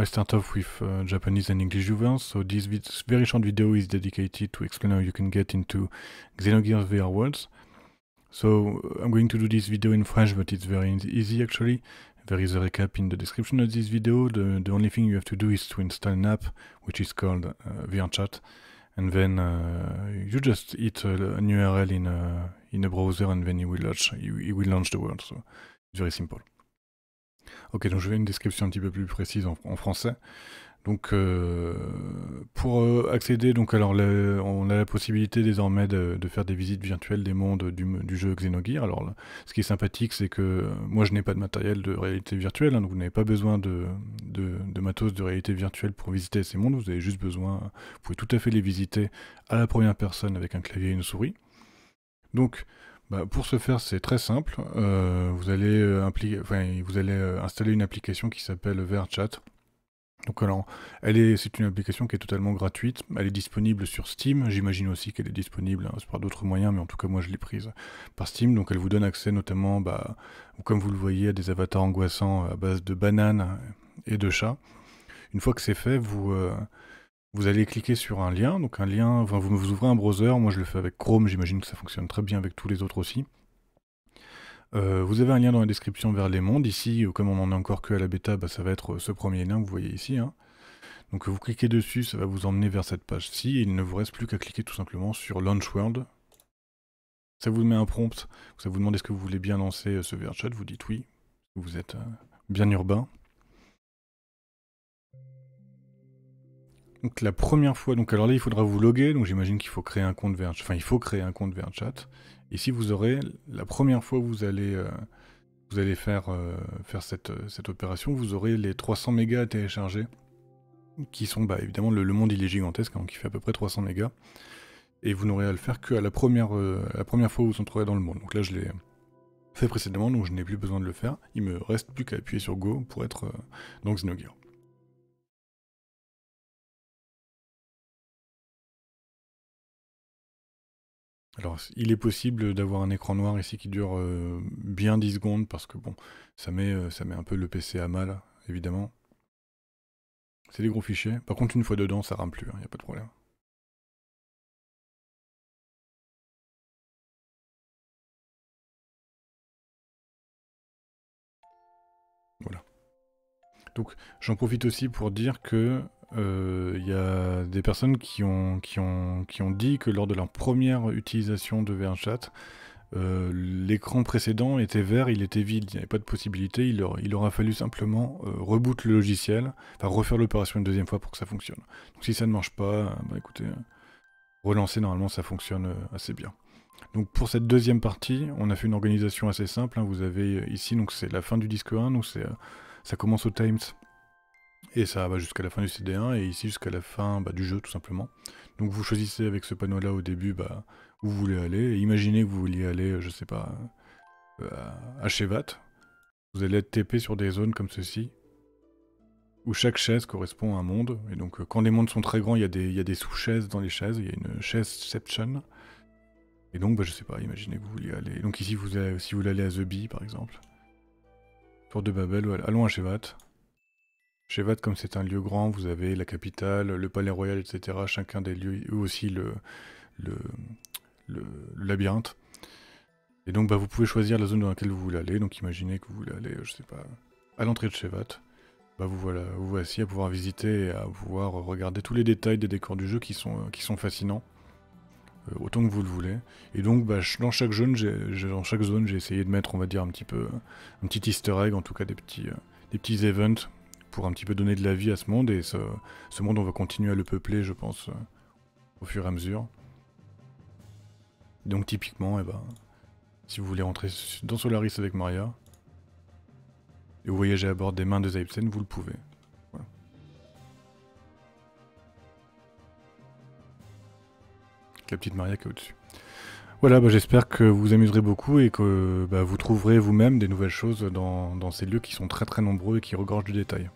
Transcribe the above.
I start off with uh, Japanese and English viewers, so this very short video is dedicated to explain how you can get into Xenogears VR Worlds. So uh, I'm going to do this video in French, but it's very easy actually. There is a recap in the description of this video. The, the only thing you have to do is to install an app, which is called uh, VRChat, and then uh, you just hit a, an URL in a, in a browser, and then it will launch, it will launch the world. So it's very simple. Ok, donc je vais une description un petit peu plus précise en, français. Donc, euh, pour euh, accéder, donc alors on a la possibilité désormais de, faire des visites virtuelles des mondes du, jeu Xenogear. Alors, ce qui est sympathique, c'est que moi, je n'ai pas de matériel de réalité virtuelle, hein, donc vous n'avez pas besoin de, de, de, matos de réalité virtuelle pour visiter ces mondes. Vous avez juste besoin, vous pouvez tout à fait les visiter à la première personne avec un clavier et une souris. Donc, bah, pour ce faire, c'est très simple. Euh, vous, allez euh, euh, installer une application qui s'appelle VRChat. Donc alors, elle est, c'est une application qui est totalement gratuite. Elle est disponible sur Steam. J'imagine aussi qu'elle est disponible hein, par d'autres moyens, mais en tout cas moi je l'ai prise par Steam. Donc elle vous donne accès notamment, bah, comme vous le voyez, à des avatars angoissants à base de bananes et de chats. Une fois que c'est fait, vous, vous allez cliquer sur un lien. Donc un lien, enfin, vous, vous ouvrez un browser. Moi, je le fais avec Chrome. J'imagine que ça fonctionne très bien avec tous les autres aussi. Euh, vous avez un lien dans la description vers les mondes. Ici, euh, comme on n'en est encore que à la bêta, bah, ça va être euh, ce premier lien que vous voyez ici. Hein. Donc vous cliquez dessus, ça va vous emmener vers cette page-ci. Il ne vous reste plus qu'à cliquer tout simplement sur Launch World. Ça vous met un prompt, ça vous demande est-ce que vous voulez bien lancer ce VRChat, vous dites oui, vous êtes bien urbain. Donc la première fois, donc alors là il faudra vous loguer, donc j'imagine qu'il faut créer un compte vers, enfin il faut créer un compte Et Ici vous aurez, la première fois vous allez, euh, vous allez faire, euh, faire cette, euh, cette, opération, vous aurez les 300 mégas à télécharger, qui sont, bah évidemment le, monde il est gigantesque, donc hein, il fait à peu près 300 mégas, et vous n'aurez à le faire que la première, la première fois où vous entrerez dans le monde. Donc là je l'ai fait précédemment, donc je n'ai plus besoin de le faire, il me reste plus qu'à appuyer sur Go pour être dans Xenogear. Alors, il est possible d'avoir un écran noir ici qui dure euh, bien 10 secondes parce que bon, ça met, euh, ça met un peu le PC à mal, évidemment. C'est des gros fichiers. Par contre, une fois dedans, ça rame plus, il hein, n'y a pas de problème. Voilà. Donc, j'en profite aussi pour dire que il euh, y a des personnes qui ont, qui, ont, qui ont dit que lors de leur première utilisation de VRChat euh, l'écran précédent était vert, il était vide, il n'y avait pas de possibilité, il, leur, il aura fallu simplement euh, reboot le logiciel, enfin refaire l'opération une deuxième fois pour que ça fonctionne. Donc si ça ne marche pas, bah, écoutez, relancer normalement ça fonctionne assez bien. Donc pour cette deuxième partie, on a fait une organisation assez simple, hein. vous avez ici, donc c'est la fin du disque 1, donc ça commence au Times et ça va jusqu'à la fin du CD1 et ici jusqu'à la fin bah, du jeu tout simplement. Donc vous choisissez avec ce panneau là au début bah, où vous voulez aller. imaginez que vous vouliez aller, euh, je sais pas, euh, à Chevat. Vous allez être TP sur des zones comme ceci, où chaque chaise correspond à un monde. Et donc euh, quand les mondes sont très grands, il y a des, sous-chaises dans les chaises, il y a une chaise Et donc, bah, je sais pas, imaginez que vous vouliez aller... Donc ici, vous allez, si vous voulez aller à The Bee, par exemple. Tour de Babel, allons à Chevat. Chevat, comme c'est un lieu grand, vous avez la capitale, le palais royal, etc. Chacun des lieux, eux aussi le, labyrinthe. Et donc bah, vous pouvez choisir la zone dans laquelle vous voulez aller. Donc imaginez que vous voulez aller, je sais pas, à l'entrée de Chevat. Bah vous voilà, vous voici à pouvoir visiter et à pouvoir regarder tous les détails des décors du jeu qui sont, qui sont fascinants. Euh, autant que vous le voulez. Et donc bah, dans chaque zone, j'ai, dans chaque zone, j'ai essayé de mettre, on va dire, un petit peu, un petit easter egg, en tout cas des petits, euh, des petits events pour un petit peu donner de la vie à ce monde, et ce, monde, on va continuer à le peupler, je pense, euh, au fur et à mesure. Donc typiquement, et eh ben, si vous voulez rentrer dans Solaris avec Maria, et voyagez à bord des mains de Zaipsen, vous le pouvez. La petite Maria qui est au-dessus. Voilà, bah, j'espère que vous vous amuserez beaucoup et que bah, vous trouverez vous-même des nouvelles choses dans, dans ces lieux qui sont très très nombreux et qui regorgent du détail.